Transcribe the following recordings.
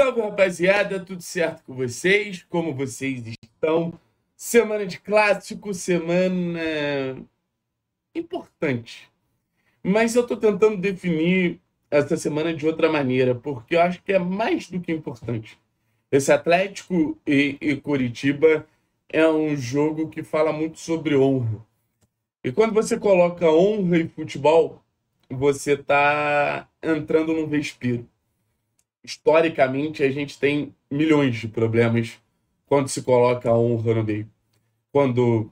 Salve então, rapaziada, tudo certo com vocês? Como vocês estão? Semana de clássico, semana importante. Mas eu estou tentando definir essa semana de outra maneira, porque eu acho que é mais do que importante. Esse Atlético e, e Curitiba é um jogo que fala muito sobre honra. E quando você coloca honra em futebol, você está entrando num respiro historicamente, a gente tem milhões de problemas quando se coloca a honra no meio. Quando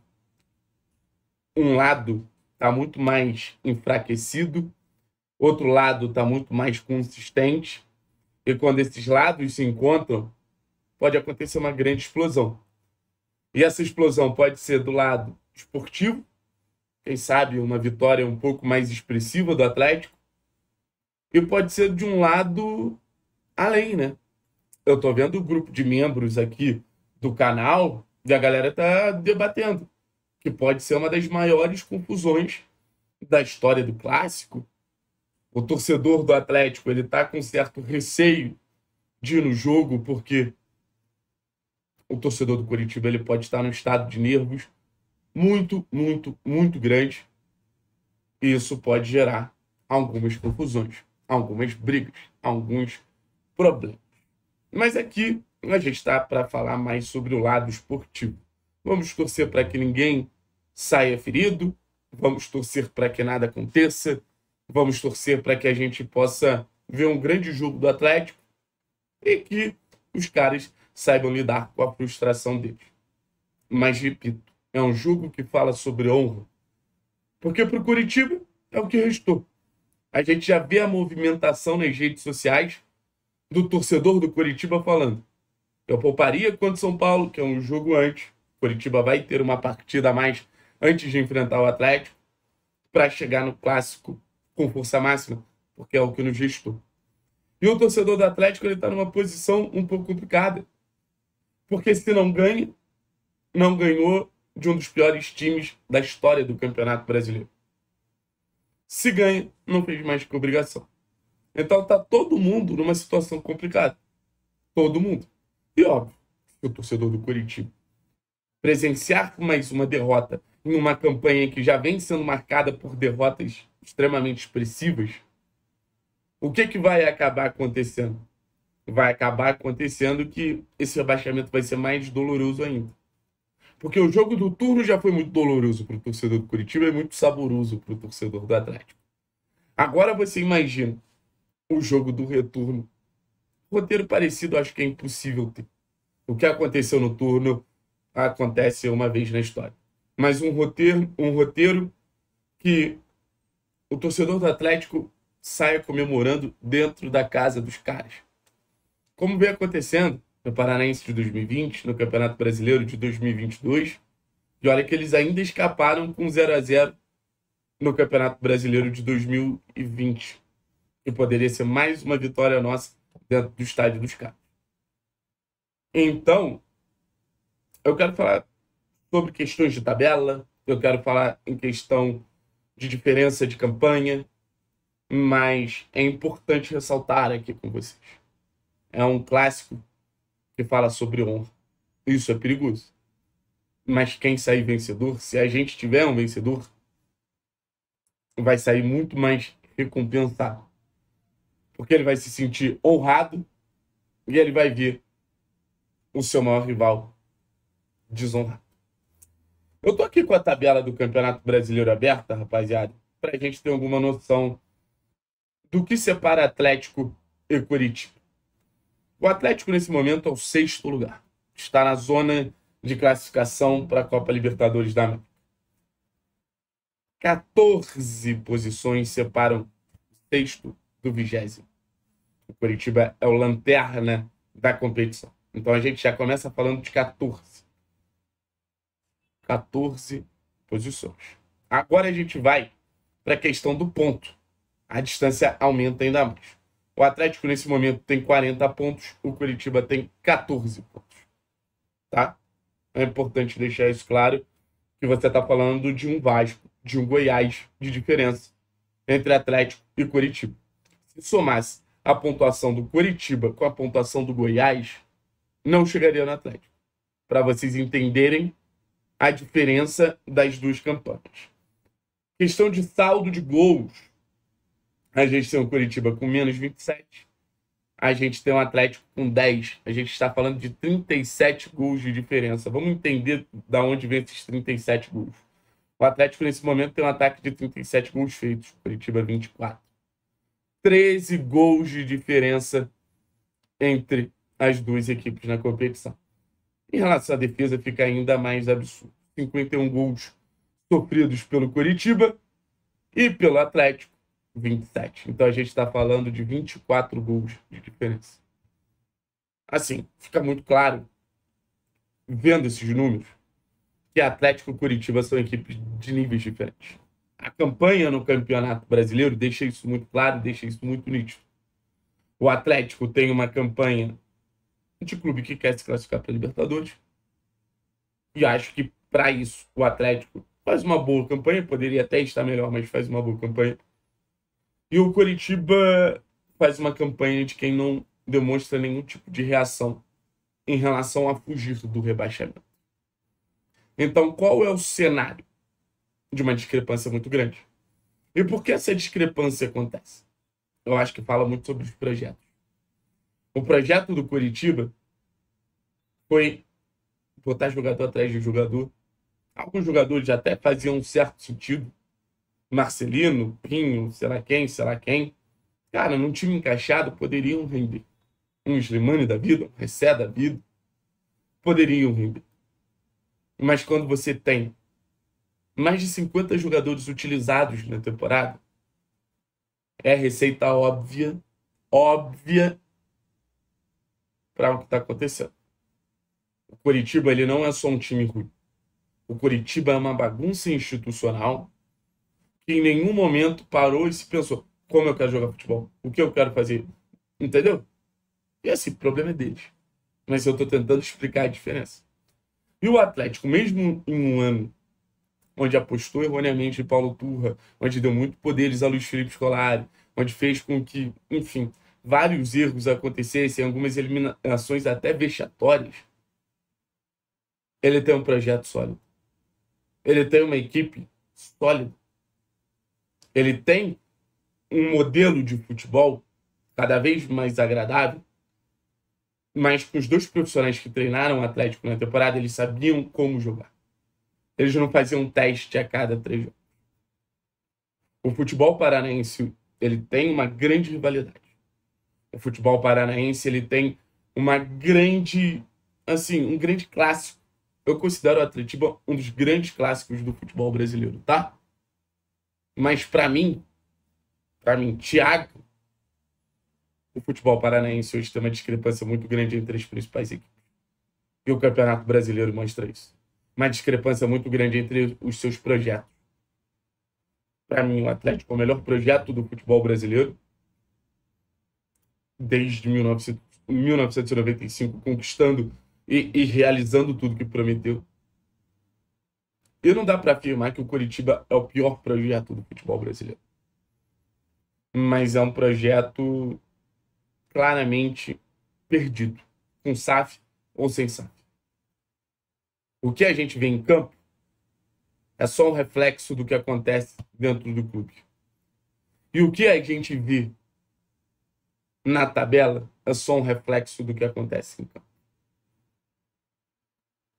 um lado está muito mais enfraquecido, outro lado está muito mais consistente, e quando esses lados se encontram, pode acontecer uma grande explosão. E essa explosão pode ser do lado esportivo, quem sabe uma vitória um pouco mais expressiva do Atlético, e pode ser de um lado além, né? Eu tô vendo o grupo de membros aqui do canal e a galera tá debatendo que pode ser uma das maiores confusões da história do clássico. O torcedor do Atlético, ele tá com certo receio de ir no jogo porque o torcedor do Curitiba ele pode estar num estado de nervos muito, muito, muito grande. E isso pode gerar algumas confusões, algumas brigas, alguns problema. Mas aqui a gente está para falar mais sobre o lado esportivo. Vamos torcer para que ninguém saia ferido, vamos torcer para que nada aconteça, vamos torcer para que a gente possa ver um grande jogo do Atlético e que os caras saibam lidar com a frustração deles. Mas repito, é um jogo que fala sobre honra. Porque para o Curitiba é o que restou. A gente já vê a movimentação nas redes sociais do torcedor do Curitiba falando. Eu pouparia contra o São Paulo, que é um jogo antes. Curitiba vai ter uma partida a mais antes de enfrentar o Atlético para chegar no clássico com força máxima, porque é o que nos restou. E o torcedor do Atlético ele está numa posição um pouco complicada, porque se não ganha, não ganhou de um dos piores times da história do Campeonato Brasileiro. Se ganha, não fez mais que obrigação. Então tá todo mundo numa situação complicada. Todo mundo. E óbvio, o torcedor do Curitiba presenciar mais uma derrota em uma campanha que já vem sendo marcada por derrotas extremamente expressivas, o que, que vai acabar acontecendo? Vai acabar acontecendo que esse rebaixamento vai ser mais doloroso ainda. Porque o jogo do turno já foi muito doloroso para o torcedor do Curitiba e muito saboroso para o torcedor do Atlético. Agora você imagina o jogo do retorno. Roteiro parecido acho que é impossível ter. O que aconteceu no turno acontece uma vez na história. Mas um roteiro, um roteiro que o torcedor do Atlético saia comemorando dentro da casa dos caras. Como vem acontecendo no Paranaense de 2020, no Campeonato Brasileiro de 2022, e olha que eles ainda escaparam com 0 a 0 no Campeonato Brasileiro de 2020 que poderia ser mais uma vitória nossa dentro do estádio dos caras. Então, eu quero falar sobre questões de tabela, eu quero falar em questão de diferença de campanha, mas é importante ressaltar aqui com vocês. É um clássico que fala sobre honra. Isso é perigoso. Mas quem sair vencedor, se a gente tiver um vencedor, vai sair muito mais recompensado porque ele vai se sentir honrado e ele vai ver o seu maior rival desonrado. Eu tô aqui com a tabela do Campeonato Brasileiro aberta, rapaziada, pra gente ter alguma noção do que separa Atlético e Curitiba. O Atlético, nesse momento, é o sexto lugar. Está na zona de classificação para a Copa Libertadores da América. 14 posições separam o sexto do vigésimo. O Curitiba é o lanterna da competição. Então a gente já começa falando de 14. 14 posições. Agora a gente vai para a questão do ponto. A distância aumenta ainda mais. O Atlético, nesse momento, tem 40 pontos, o Curitiba tem 14 pontos. Tá? É importante deixar isso claro que você está falando de um Vasco, de um Goiás, de diferença entre Atlético e Curitiba. Se somasse a pontuação do Curitiba com a pontuação do Goiás, não chegaria no Atlético. Para vocês entenderem a diferença das duas campanhas. Questão de saldo de gols. A gente tem o Curitiba com menos 27. A gente tem o Atlético com 10. A gente está falando de 37 gols de diferença. Vamos entender da onde vem esses 37 gols. O Atlético, nesse momento, tem um ataque de 37 gols feitos. Curitiba, 24. 13 gols de diferença entre as duas equipes na competição. Em relação à defesa, fica ainda mais absurdo. 51 gols sofridos pelo Curitiba e pelo Atlético, 27. Então a gente está falando de 24 gols de diferença. Assim, fica muito claro, vendo esses números, que Atlético e Curitiba são equipes de níveis diferentes a campanha no Campeonato Brasileiro deixa isso muito claro, deixa isso muito nítido. O Atlético tem uma campanha de clube que quer se classificar para a Libertadores. E acho que para isso o Atlético faz uma boa campanha, poderia até estar melhor, mas faz uma boa campanha. E o Coritiba faz uma campanha de quem não demonstra nenhum tipo de reação em relação a fugir do rebaixamento. Então, qual é o cenário? de uma discrepância muito grande. E por que essa discrepância acontece? Eu acho que fala muito sobre os projetos. O projeto do Curitiba foi botar jogador atrás de jogador. Alguns jogadores até faziam um certo sentido. Marcelino, Pinho, será quem, será quem. Cara, num time encaixado poderiam render. Um Slimane da vida, um Recé da vida. Poderiam render. Mas quando você tem mais de 50 jogadores utilizados na temporada. É receita óbvia, óbvia para o que está acontecendo. O Curitiba ele não é só um time ruim. O Curitiba é uma bagunça institucional que em nenhum momento parou e se pensou como eu quero jogar futebol, o que eu quero fazer, entendeu? E assim, o problema é deles. Mas eu estou tentando explicar a diferença. E o Atlético, mesmo em um ano onde apostou erroneamente em Paulo Turra, onde deu muito poderes a Luiz Felipe Scolari, onde fez com que, enfim, vários erros acontecessem, algumas eliminações até vexatórias, ele tem um projeto sólido. Ele tem uma equipe sólida. Ele tem um modelo de futebol cada vez mais agradável. Mas os dois profissionais que treinaram o Atlético na temporada, eles sabiam como jogar eles não faziam um teste a cada três jogos. O futebol paranaense ele tem uma grande rivalidade. O futebol paranaense ele tem uma grande, assim, um grande clássico. Eu considero o Atletiba um dos grandes clássicos do futebol brasileiro, tá? Mas para mim, para mim, Thiago, o futebol paranaense hoje é tem uma discrepância muito grande entre as principais equipes. E o Campeonato Brasileiro mostra isso uma discrepância muito grande entre os seus projetos. Para mim, o Atlético é o melhor projeto do futebol brasileiro desde 19, 1995, conquistando e, e realizando tudo que prometeu. E não dá para afirmar que o Curitiba é o pior projeto do futebol brasileiro. Mas é um projeto claramente perdido, com SAF ou sem SAF. O que a gente vê em campo é só um reflexo do que acontece dentro do clube. E o que a gente vê na tabela é só um reflexo do que acontece em campo.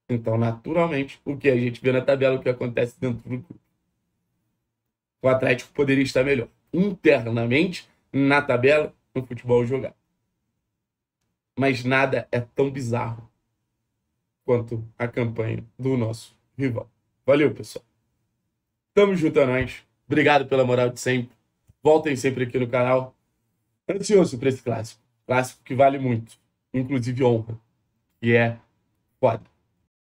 Então, naturalmente, o que a gente vê na tabela é o que acontece dentro do clube. O Atlético poderia estar melhor internamente na tabela no futebol jogado. Mas nada é tão bizarro quanto à campanha do nosso rival. Valeu, pessoal. Tamo junto a é nós. Obrigado pela moral de sempre. Voltem sempre aqui no canal. Ansioso para esse clássico. Clássico que vale muito. Inclusive honra. E é foda.